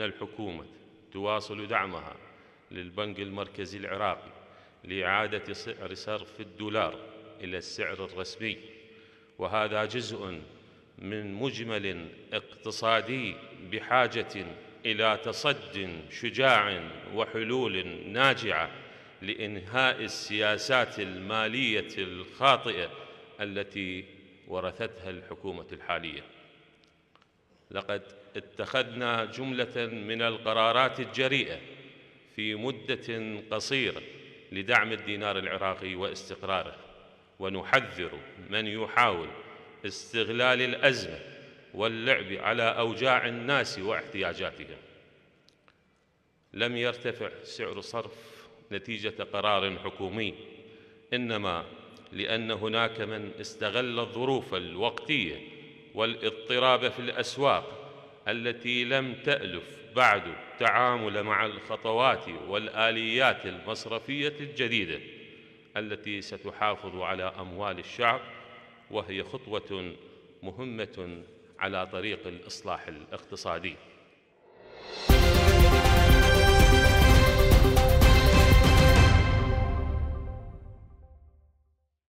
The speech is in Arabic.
أن الحكومة تواصل دعمها للبنك المركزي العراقي لإعادة سعر صرف الدولار إلى السعر الرسمي وهذا جزء من مجمل اقتصادي بحاجة إلى تصد شجاع وحلول ناجعة لإنهاء السياسات المالية الخاطئة التي ورثتها الحكومة الحالية لقد اتخذنا جملة من القرارات الجريئة في مدة قصيرة لدعم الدينار العراقي واستقراره ونحذر من يحاول استغلال الأزمة واللعب على أوجاع الناس واحتياجاتهم لم يرتفع سعر صرف نتيجة قرار حكومي إنما لأن هناك من استغل الظروف الوقتية والاضطراب في الاسواق التي لم تالف بعد تعامل مع الخطوات والاليات المصرفيه الجديده التي ستحافظ على اموال الشعب وهي خطوه مهمه على طريق الاصلاح الاقتصادي